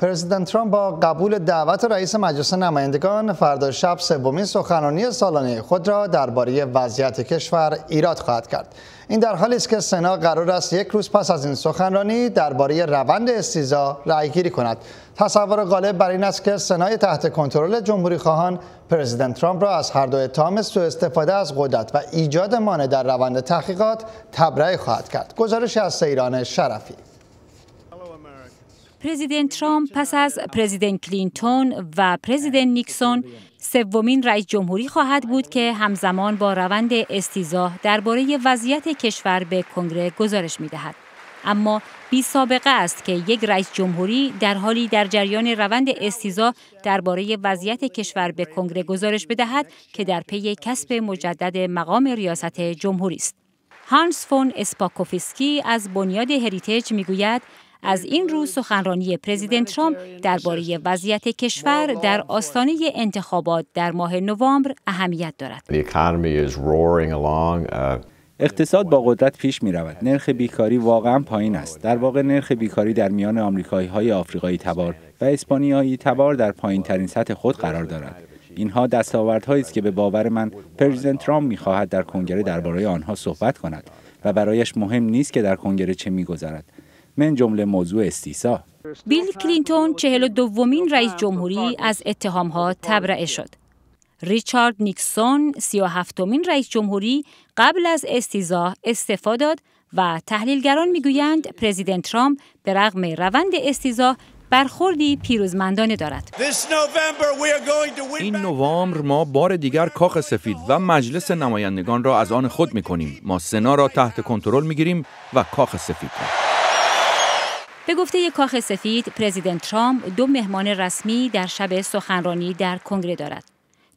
پرزیدنت ترامپ با قبول دعوت رئیس مجلس نمایندگان فردا شب سومین سخنرانی سالانه خود را درباره وضعیت کشور ایراد خواهد کرد این در حالی است که سنا قرار است یک روز پس از این سخنرانی درباره روند استیزا رأیگیری کند تصور غالب بر این است که سنای تحت کنترل جمهوری خواهان پرزیدنت ترامپ را از هر دو اتهام سوء استفاده از قدرت و ایجاد مانع در روند تحقیقات تبرئه خواهد کرد گزارش از سیران شرفی پرزیدنت ترامپ پس از پرزیدنت کلینتون و پرزیدنت نیکسون سومین رئیس جمهوری خواهد بود که همزمان با روند استیزاه درباره وضعیت کشور به کنگره گزارش می دهد. اما بی سابقه است که یک رئیس جمهوری در حالی در جریان روند استیزا درباره وضعیت کشور به کنگره گزارش بدهد که در پی کسب مجدد مقام ریاست جمهوری است. هانس فون اسپاکوفسکی از بنیاد هریتج میگوید از این رو سخنرانی پرزیدنت ترامپ درباره وضعیت کشور در آستانه انتخابات در ماه نوامبر اهمیت دارد. Uh, اقتصاد با قدرت پیش می رود. نرخ بیکاری واقعا پایین است. در واقع نرخ بیکاری در میان آمریکایی های آفریقایی تبار و اسپانیایی تبار در پایین ترین سطح خود قرار دارد. اینها دستاوردهایی است که به باور من پرزیدنت ترامپ میخواهد در کنگره درباره آنها صحبت کند و برایش مهم نیست که در کنگره چه میگذرد من جمله موضوع استیسا بیل کلینتون چهل و دومین رئیس جمهوری از ها تبرئه شد. ریچارد نیکسون سی و هفتمین رئیس جمهوری قبل از استیزا استفا داد و تحلیلگران میگویند پرزیدنت ترامپ به رغم روند استیزا برخوردی پیروزمندانه دارد این نوامبر ما بار دیگر کاخ سفید و مجلس نمایندگان را از آن خود می کنیم ما سنا را تحت کنترل می گیریم و کاخ سفید را به گفته یک کاخ سفید پرزیدنت ترامپ دو مهمان رسمی در شب سخنرانی در کنگره دارد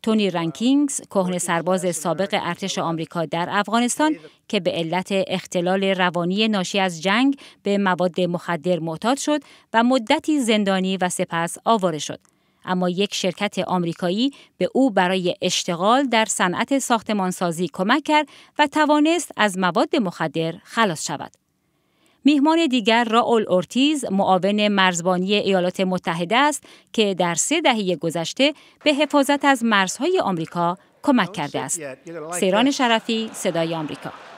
تونی رنکینگز کهن سرباز سابق ارتش آمریکا در افغانستان که به علت اختلال روانی ناشی از جنگ به مواد مخدر معتاد شد و مدتی زندانی و سپس آواره شد اما یک شرکت آمریکایی به او برای اشتغال در صنعت ساختمانسازی کمک کرد و توانست از مواد مخدر خلاص شود میهمان دیگر راول اورتیز معاون مرزبانی ایالات متحده است که در سه دهه گذشته به حفاظت از مرزهای آمریکا کمک کرده است. سیران شرفی، صدای آمریکا.